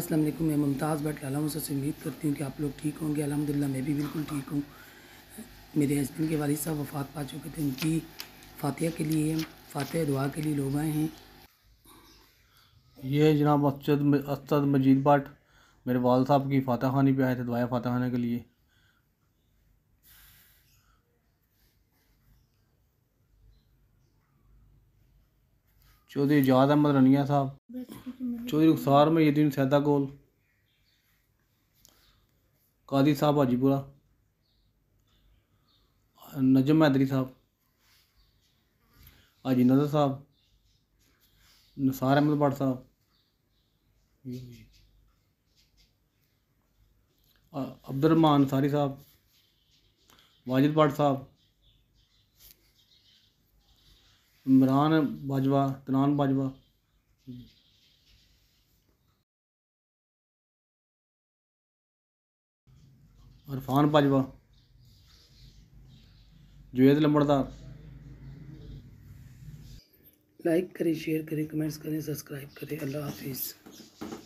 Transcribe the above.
अस्सलाम वालेकुम मैं मुमताज़ भट्ट लाला मुझसे उम्मीद करती हूँ कि आप लोग ठीक होंगे अलहमदिल्ला मैं भी बिल्कुल ठीक हूँ मेरे हस्बैंड के वाल साहब वफात पा चुके थे उनकी फातिहा के लिए फातह दुआ के लिए लोग आए हैं ये जनाब अस्तद अस्तद मजीद भट्ट मेरे वाल साहब की फातह खानी पे आए थे दुआ फातह खाना के लिए चौधरी आजाद अहमद रनिया साहब चौधरी रुखसार मईदीन सैदा कोल कादी साहब हाजीपुरा नजम हैदरी साहब हाजी नजर साहब निसार अहमद भट्ट साहब रहमान अंसारी साहब वाजिद भट्ट साहब इमरान बाजवा तनान बाजवा अरफान बाजवा जुवेद लंबड़दार लाइक करें शेयर करें कमेंट्स करें सब्सक्राइब करें अल्लाह हाफिज़